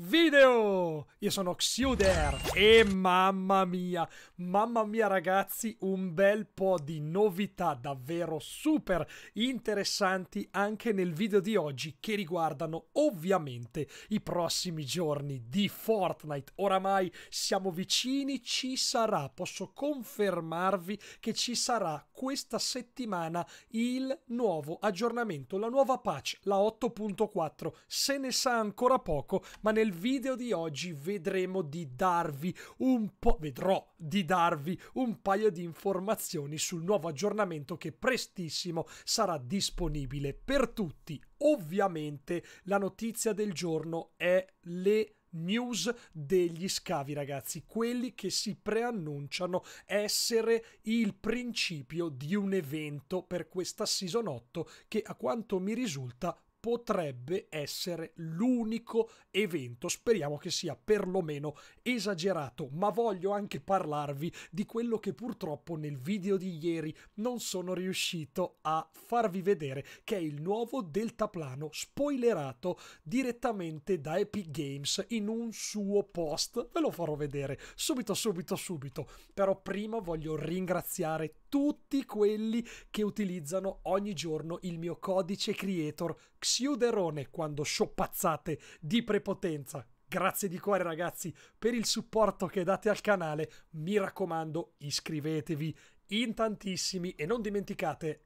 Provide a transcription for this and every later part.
video! Io sono Xuder e mamma mia, mamma mia ragazzi, un bel po' di novità davvero super interessanti anche nel video di oggi che riguardano ovviamente i prossimi giorni di Fortnite. Oramai siamo vicini, ci sarà, posso confermarvi che ci sarà questa settimana il nuovo aggiornamento, la nuova patch, la 8.4. Se ne sa ancora poco, ma nel nel video di oggi vedremo di darvi un po', vedrò di darvi un paio di informazioni sul nuovo aggiornamento che prestissimo sarà disponibile per tutti. Ovviamente la notizia del giorno è le news degli scavi, ragazzi, quelli che si preannunciano essere il principio di un evento per questa season 8 che a quanto mi risulta potrebbe essere l'unico evento, speriamo che sia perlomeno esagerato, ma voglio anche parlarvi di quello che purtroppo nel video di ieri non sono riuscito a farvi vedere, che è il nuovo deltaplano spoilerato direttamente da Epic Games in un suo post, ve lo farò vedere subito subito subito, però prima voglio ringraziare tutti quelli che utilizzano ogni giorno il mio codice creator Xiuderone quando sciopazzate di prepotenza. Grazie di cuore ragazzi per il supporto che date al canale, mi raccomando iscrivetevi in tantissimi e non dimenticate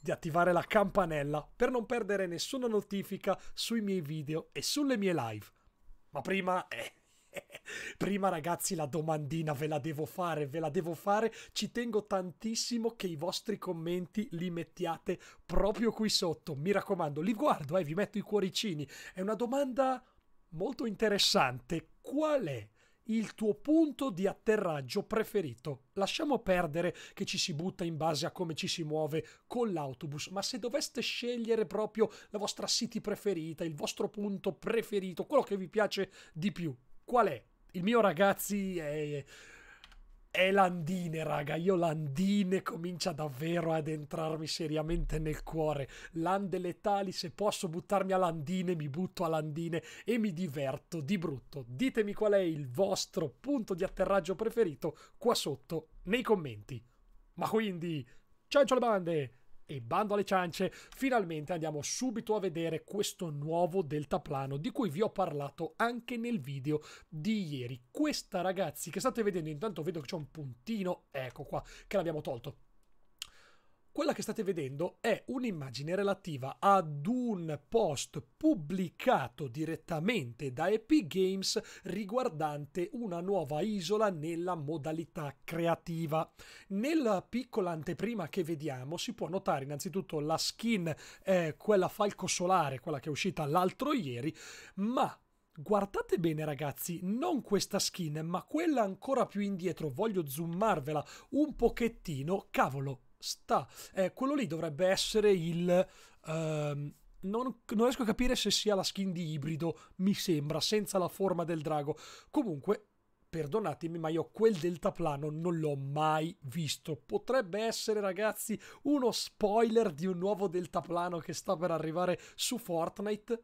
di attivare la campanella per non perdere nessuna notifica sui miei video e sulle mie live. Ma prima... Eh Prima ragazzi la domandina ve la devo fare, ve la devo fare, ci tengo tantissimo che i vostri commenti li mettiate proprio qui sotto, mi raccomando, li guardo, eh, vi metto i cuoricini, è una domanda molto interessante, qual è? il tuo punto di atterraggio preferito. Lasciamo perdere che ci si butta in base a come ci si muove con l'autobus, ma se doveste scegliere proprio la vostra city preferita, il vostro punto preferito, quello che vi piace di più, qual è? Il mio ragazzi è... È Landine, raga. Io Landine comincia davvero ad entrarmi seriamente nel cuore. Lande letali, se posso buttarmi a Landine, mi butto a Landine e mi diverto di brutto. Ditemi qual è il vostro punto di atterraggio preferito qua sotto nei commenti. Ma quindi, ciao ciao le bande! E bando alle ciance, finalmente andiamo subito a vedere questo nuovo deltaplano di cui vi ho parlato anche nel video di ieri. Questa ragazzi che state vedendo, intanto vedo che c'è un puntino, ecco qua, che l'abbiamo tolto quella che state vedendo è un'immagine relativa ad un post pubblicato direttamente da Epic Games riguardante una nuova isola nella modalità creativa. Nella piccola anteprima che vediamo si può notare innanzitutto la skin, eh, quella Falco Solare, quella che è uscita l'altro ieri, ma Guardate bene ragazzi, non questa skin, ma quella ancora più indietro, voglio zoomarvela un pochettino, cavolo, sta. Eh, quello lì dovrebbe essere il... Um, non, non, riesco a capire se sia la skin di ibrido, mi sembra, senza la forma del drago. Comunque, perdonatemi, ma io quel deltaplano non l'ho mai visto. Potrebbe essere, ragazzi, uno spoiler di un nuovo deltaplano che sta per arrivare su Fortnite.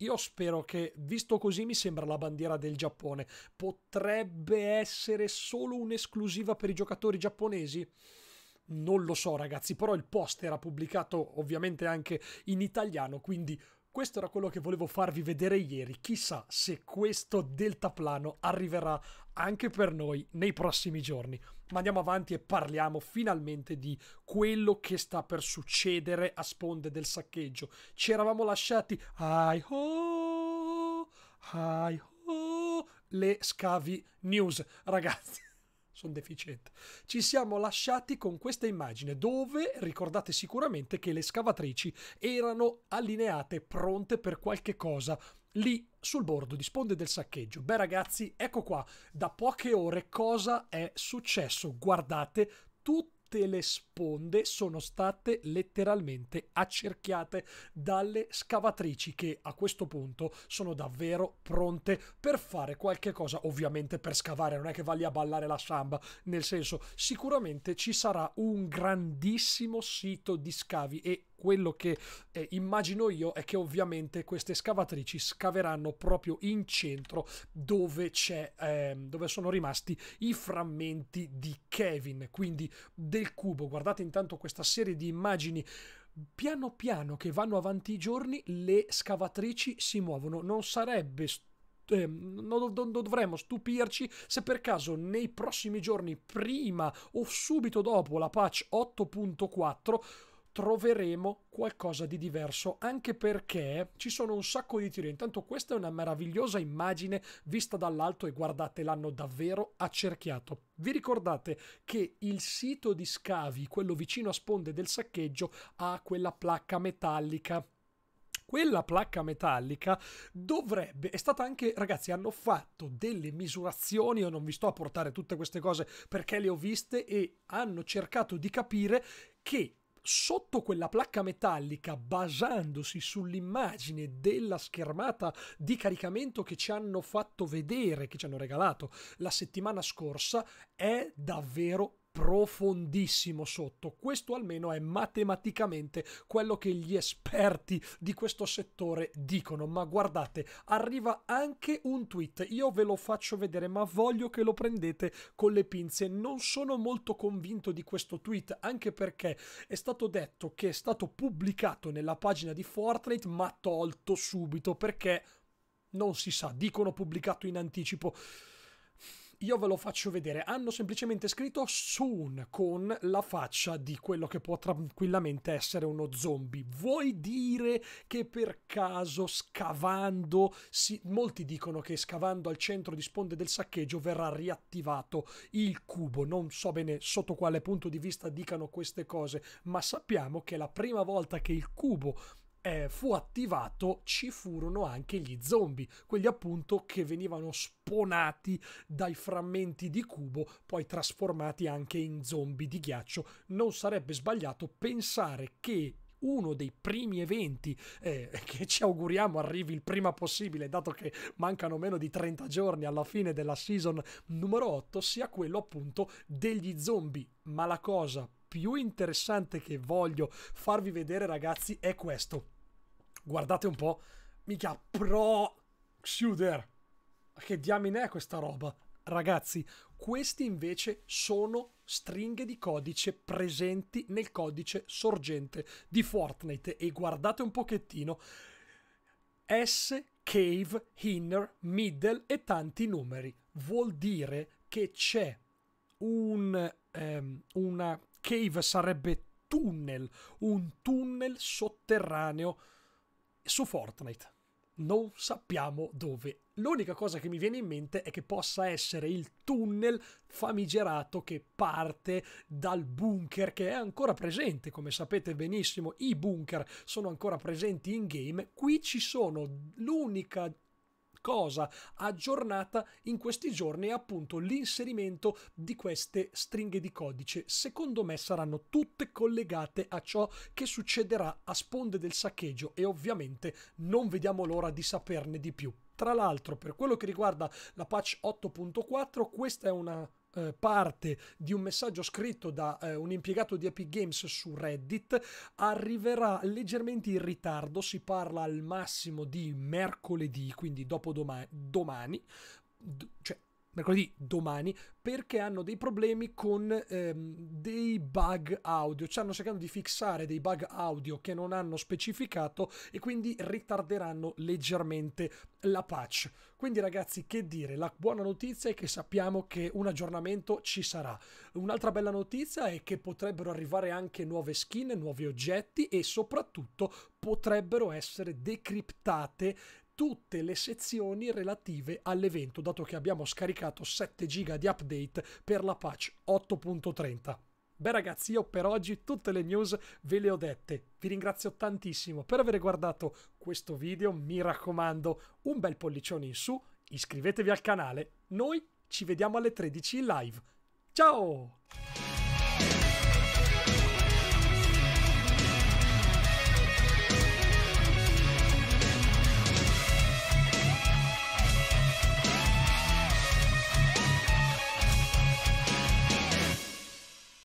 Io spero che, visto così, mi sembra la bandiera del Giappone. Potrebbe essere solo un'esclusiva per i giocatori giapponesi? Non lo so ragazzi, però il post era pubblicato ovviamente anche in italiano, quindi questo era quello che volevo farvi vedere ieri. Chissà se questo deltaplano arriverà anche per noi nei prossimi giorni. Ma andiamo avanti e parliamo finalmente di quello che sta per succedere a sponde del saccheggio. Ci eravamo lasciati. Ai ho! Ai ho! Le scavi news, ragazzi sono deficiente. Ci siamo lasciati con questa immagine dove ricordate sicuramente che le scavatrici erano allineate, pronte per qualche cosa lì sul bordo di sponde del saccheggio. Beh ragazzi, ecco qua, da poche ore cosa è successo. Guardate tutto tutte le sponde sono state letteralmente accerchiate dalle scavatrici che a questo punto sono davvero pronte per fare qualche cosa, ovviamente per scavare, non è che va lì a ballare la samba, nel senso sicuramente ci sarà un grandissimo sito di scavi e quello che eh, immagino io è che ovviamente queste scavatrici scaveranno proprio in centro dove, eh, dove sono rimasti i frammenti di Kevin, quindi del cubo. Guardate intanto questa serie di immagini piano piano che vanno avanti i giorni le scavatrici si muovono non sarebbe eh, non, dovremmo stupirci se per caso nei prossimi giorni prima o subito dopo la patch 8.4 troveremo qualcosa di diverso, anche perché ci sono un sacco di tiri. Intanto questa è una meravigliosa immagine vista dall'alto e guardate, l'hanno davvero accerchiato. Vi ricordate che il sito di scavi, quello vicino a sponde del saccheggio, ha quella placca metallica quella placca metallica dovrebbe, è stata anche, ragazzi, hanno fatto delle misurazioni, io non vi sto a portare tutte queste cose perché le ho viste e hanno cercato di capire che sotto quella placca metallica, basandosi sull'immagine della schermata di caricamento che ci hanno fatto vedere, che ci hanno regalato la settimana scorsa, è davvero profondissimo sotto. Questo almeno è matematicamente quello che gli esperti di questo settore dicono. Ma guardate, arriva anche un tweet. Io ve lo faccio vedere, ma voglio che lo prendete con le pinze. Non sono molto convinto di questo tweet, anche perché è stato detto che è stato pubblicato nella pagina di Fortnite, ma tolto subito perché non si sa, dicono pubblicato in anticipo. Io ve lo faccio vedere. Hanno semplicemente scritto soon con la faccia di quello che può tranquillamente essere uno zombie. Vuoi dire che per caso scavando, si... molti dicono che scavando al centro di sponde del saccheggio verrà riattivato il cubo. Non so bene sotto quale punto di vista dicano queste cose, ma sappiamo che la prima volta che il cubo eh, fu attivato ci furono anche gli zombie, quelli appunto che venivano sponati dai frammenti di cubo, poi trasformati anche in zombie di ghiaccio. Non sarebbe sbagliato pensare che uno dei primi eventi eh, che ci auguriamo arrivi il prima possibile, dato che mancano meno di 30 giorni alla fine della season numero 8, sia quello appunto degli zombie. Ma la cosa più interessante che voglio farvi vedere, ragazzi, è questo guardate un po', mica pro shooter. Che diamine è questa roba? Ragazzi, questi invece sono stringhe di codice presenti nel codice sorgente di Fortnite e guardate un pochettino S, cave, inner, middle e tanti numeri. Vuol dire che c'è un, um, una cave sarebbe tunnel, un tunnel sotterraneo su Fortnite. Non sappiamo dove. L'unica cosa che mi viene in mente è che possa essere il tunnel famigerato che parte dal bunker che è ancora presente. Come sapete benissimo, i bunker sono ancora presenti in game. Qui ci sono l'unica cosa aggiornata in questi giorni è appunto l'inserimento di queste stringhe di codice. Secondo me saranno tutte collegate a ciò che succederà a sponde del saccheggio e ovviamente non vediamo l'ora di saperne di più. Tra l'altro, per quello che riguarda la patch 8.4, questa è una eh, parte di un messaggio scritto da eh, un impiegato di Epic Games su Reddit, arriverà leggermente in ritardo, si parla al massimo di mercoledì, quindi dopo domani, domani cioè mercoledì domani perché hanno dei problemi con ehm, dei bug audio, ci hanno cercato di fissare dei bug audio che non hanno specificato e quindi ritarderanno leggermente la patch. Quindi ragazzi che dire, la buona notizia è che sappiamo che un aggiornamento ci sarà. Un'altra bella notizia è che potrebbero arrivare anche nuove skin, nuovi oggetti e soprattutto potrebbero essere decriptate tutte le sezioni relative all'evento, dato che abbiamo scaricato 7 giga di update per la patch 8.30. Beh ragazzi, io per oggi tutte le news ve le ho dette. Vi ringrazio tantissimo per aver guardato questo video, mi raccomando, un bel pollicione in su, iscrivetevi al canale. Noi ci vediamo alle 13 in live. Ciao!